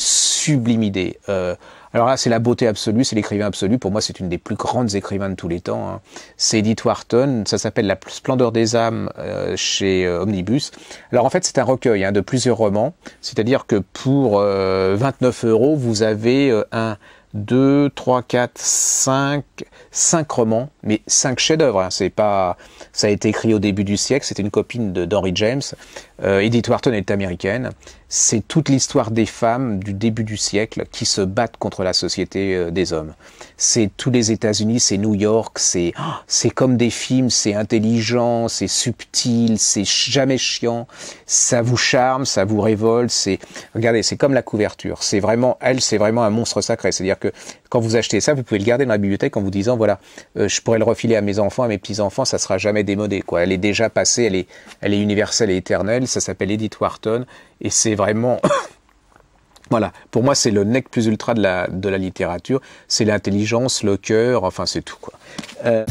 sublime idée. Euh, alors là, c'est la beauté absolue, c'est l'écrivain absolu. Pour moi, c'est une des plus grandes écrivains de tous les temps. Hein. C'est Edith Wharton. Ça s'appelle La splendeur des âmes euh, chez euh, Omnibus. Alors en fait, c'est un recueil hein, de plusieurs romans. C'est-à-dire que pour 29 euros, vous avez un 2, 3, 4, 5, cinq romans, mais cinq chefs-d'œuvre. Hein. C'est pas, ça a été écrit au début du siècle. C'était une copine de d'Henry James. Euh, Edith Wharton est américaine. C'est toute l'histoire des femmes du début du siècle qui se battent contre la société euh, des hommes. C'est tous les États-Unis, c'est New York, c'est oh, c'est comme des films, c'est intelligent, c'est subtil, c'est jamais chiant. Ça vous charme, ça vous révolte. C'est regardez, c'est comme la couverture. C'est vraiment elle, c'est vraiment un monstre sacré. C'est-à-dire que quand vous achetez ça, vous pouvez le garder dans la bibliothèque en vous disant voilà, euh, je pourrais le refiler à mes enfants, à mes petits-enfants, ça sera jamais démodé. Quoi. Elle est déjà passée, elle est, elle est universelle et éternelle. Ça s'appelle Edith Wharton et c'est vraiment. voilà, pour moi c'est le nec plus ultra de la, de la littérature, c'est l'intelligence, le cœur, enfin c'est tout quoi. Euh,